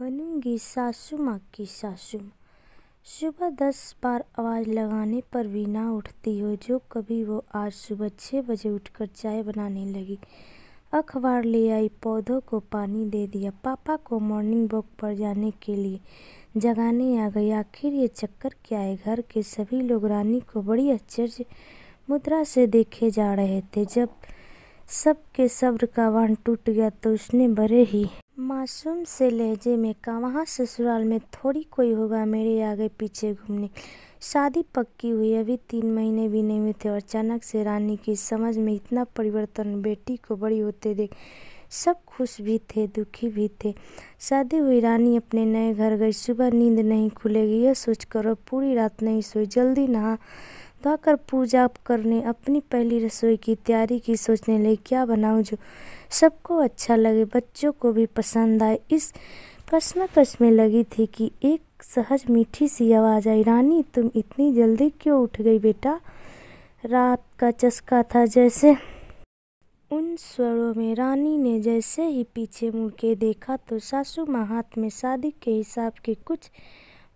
बनूंगी सासू माँ की सासू सुबह दस बार आवाज़ लगाने पर भी ना उठती हो जो कभी वो आज सुबह छः बजे उठकर चाय बनाने लगी अखबार ले आई पौधों को पानी दे दिया पापा को मॉर्निंग वॉक पर जाने के लिए जगाने आ गई आखिर ये चक्कर क्या है घर के सभी लोग रानी को बड़ी आश्चर्य मुद्रा से देखे जा रहे थे जब सबके सब्र का बांध टूट गया तो उसने बड़े ही मासूम से लहजे में कहाँ ससुराल में थोड़ी कोई होगा मेरे आगे पीछे घूमने शादी पक्की हुई अभी तीन महीने भी नहीं हुए थे और अचानक से रानी की समझ में इतना परिवर्तन बेटी को बड़ी होते देख सब खुश भी थे दुखी भी थे शादी हुई रानी अपने नए घर गई सुबह नींद नहीं खुलेगी यह सोचकर और पूरी रात नहीं सोई जल्दी नहा थकाकर पूजा करने अपनी पहली रसोई की तैयारी की सोचने लगी क्या बनाऊं जो सबको अच्छा लगे बच्चों को भी पसंद आए इस कश्मकश में लगी थी कि एक सहज मीठी सी आवाज़ आई रानी तुम इतनी जल्दी क्यों उठ गई बेटा रात का चस्का था जैसे उन स्वरों में रानी ने जैसे ही पीछे मुड़ के देखा तो सासू माँ में शादी के हिसाब के कुछ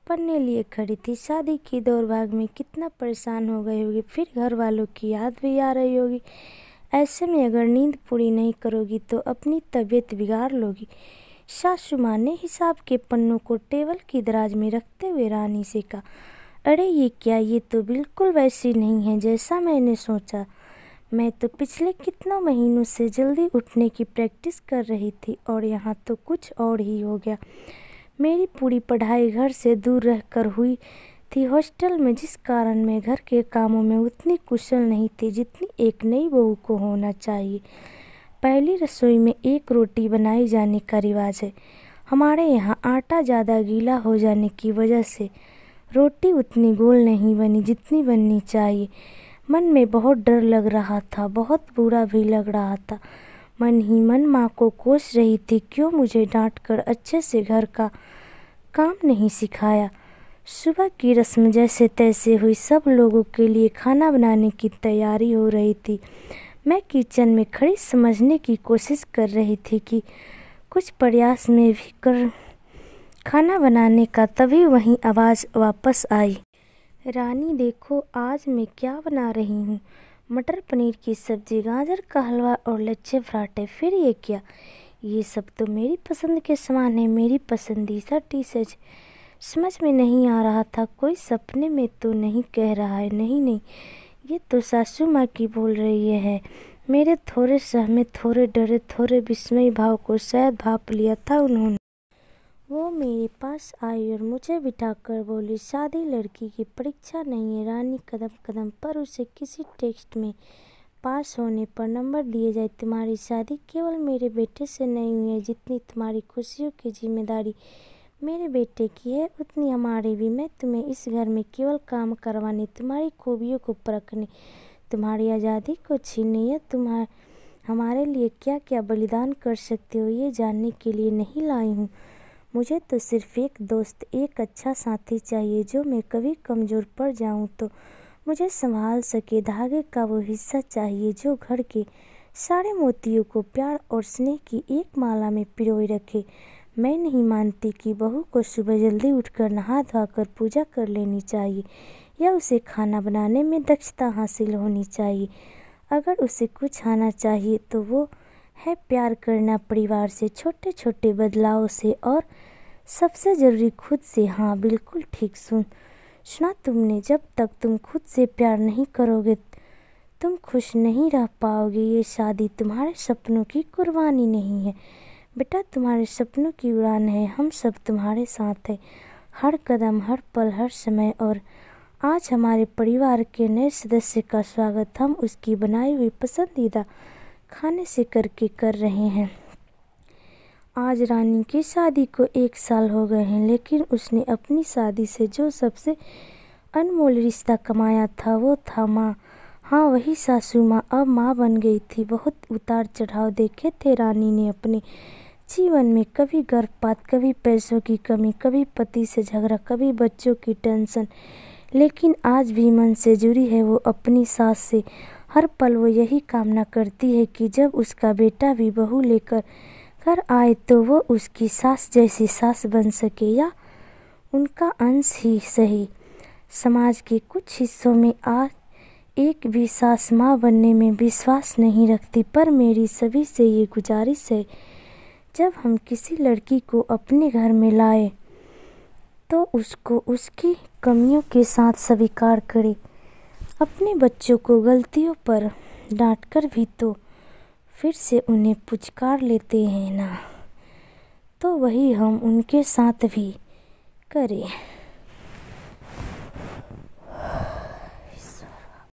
पन्ने लिए खड़ी थी शादी की दौर भाग में कितना परेशान हो गई होगी फिर घर वालों की याद भी आ रही होगी ऐसे में अगर नींद पूरी नहीं करोगी तो अपनी तबीयत बिगाड़ लोगी सासू माँ ने हिसाब के पन्नों को टेबल की दराज में रखते हुए रानी से कहा अरे ये क्या ये तो बिल्कुल वैसी नहीं है जैसा मैंने सोचा मैं तो पिछले कितनों महीनों से जल्दी उठने की प्रैक्टिस कर रही थी और यहाँ तो कुछ और ही हो गया मेरी पूरी पढ़ाई घर से दूर रहकर हुई थी हॉस्टल में जिस कारण मैं घर के कामों में उतनी कुशल नहीं थी जितनी एक नई बहू को होना चाहिए पहली रसोई में एक रोटी बनाई जाने का रिवाज है हमारे यहाँ आटा ज़्यादा गीला हो जाने की वजह से रोटी उतनी गोल नहीं बनी जितनी बननी चाहिए मन में बहुत डर लग रहा था बहुत बुरा भी लग रहा था मन ही मन माँ को कोस रही थी क्यों मुझे डांट कर अच्छे से घर का काम नहीं सिखाया सुबह की रस्म जैसे तैसे हुई सब लोगों के लिए खाना बनाने की तैयारी हो रही थी मैं किचन में खड़ी समझने की कोशिश कर रही थी कि कुछ प्रयास में भी कर खाना बनाने का तभी वही आवाज़ वापस आई रानी देखो आज मैं क्या बना रही हूँ मटर पनीर की सब्ज़ी गाजर का हलवा और लच्छे फ्राटे फिर ये क्या ये सब तो मेरी पसंद के समान है मेरी पसंदीदा डिशेज समझ में नहीं आ रहा था कोई सपने में तो नहीं कह रहा है नहीं नहीं ये तो सासू माँ की बोल रही है मेरे थोड़े सहमे थोड़े डरे थोड़े विस्मय भाव को शायद भाप लिया था उन्होंने वो मेरे पास आई और मुझे बिठाकर बोली शादी लड़की की परीक्षा नहीं है रानी कदम कदम पर उसे किसी टेस्ट में पास होने पर नंबर दिए जाए तुम्हारी शादी केवल मेरे बेटे से नहीं हुई है जितनी तुम्हारी खुशियों की जिम्मेदारी मेरे बेटे की है उतनी हमारी भी मैं तुम्हें इस घर में केवल काम करवाने तुम्हारी खूबियों को परखने तुम्हारी आज़ादी को छीनने या तुम्हार हमारे लिए क्या क्या बलिदान कर सकते हो ये जानने के लिए नहीं लाई हूँ मुझे तो सिर्फ़ एक दोस्त एक अच्छा साथी चाहिए जो मैं कभी कमज़ोर पड़ जाऊँ तो मुझे संभाल सके धागे का वो हिस्सा चाहिए जो घर के सारे मोतियों को प्यार और स्नेह की एक माला में पिरोए रखे मैं नहीं मानती कि बहू को सुबह जल्दी उठकर नहा धोकर पूजा कर लेनी चाहिए या उसे खाना बनाने में दक्षता हासिल होनी चाहिए अगर उसे कुछ आना चाहिए तो वो है प्यार करना परिवार से छोटे छोटे बदलाव से और सबसे ज़रूरी खुद से हाँ बिल्कुल ठीक सुन सुना तुमने जब तक तुम खुद से प्यार नहीं करोगे तुम खुश नहीं रह पाओगे ये शादी तुम्हारे सपनों की कुर्बानी नहीं है बेटा तुम्हारे सपनों की उड़ान है हम सब तुम्हारे साथ हैं हर कदम हर पल हर समय और आज हमारे परिवार के नए सदस्य का स्वागत हम उसकी बनाई हुई पसंदीदा खाने से करके कर रहे हैं आज रानी की शादी को एक साल हो गए हैं लेकिन उसने अपनी शादी से जो सबसे अनमोल रिश्ता कमाया था वो था माँ हाँ वही सासू माँ अब माँ बन गई थी बहुत उतार चढ़ाव देखे थे रानी ने अपने जीवन में कभी गर्भपात कभी पैसों की कमी कभी पति से झगड़ा कभी बच्चों की टेंशन लेकिन आज भी मन से जुड़ी है वो अपनी सास से हर पल वो यही कामना करती है कि जब उसका बेटा भी बहू लेकर घर आए तो वो उसकी सास जैसी सास बन सके या उनका अंश ही सही समाज के कुछ हिस्सों में आज एक भी सास माँ बनने में विश्वास नहीं रखती पर मेरी सभी से ये गुजारिश है जब हम किसी लड़की को अपने घर में लाए तो उसको उसकी कमियों के साथ स्वीकार करें अपने बच्चों को गलतियों पर डांटकर भी तो फिर से उन्हें पुचकार लेते हैं ना तो वही हम उनके साथ भी करें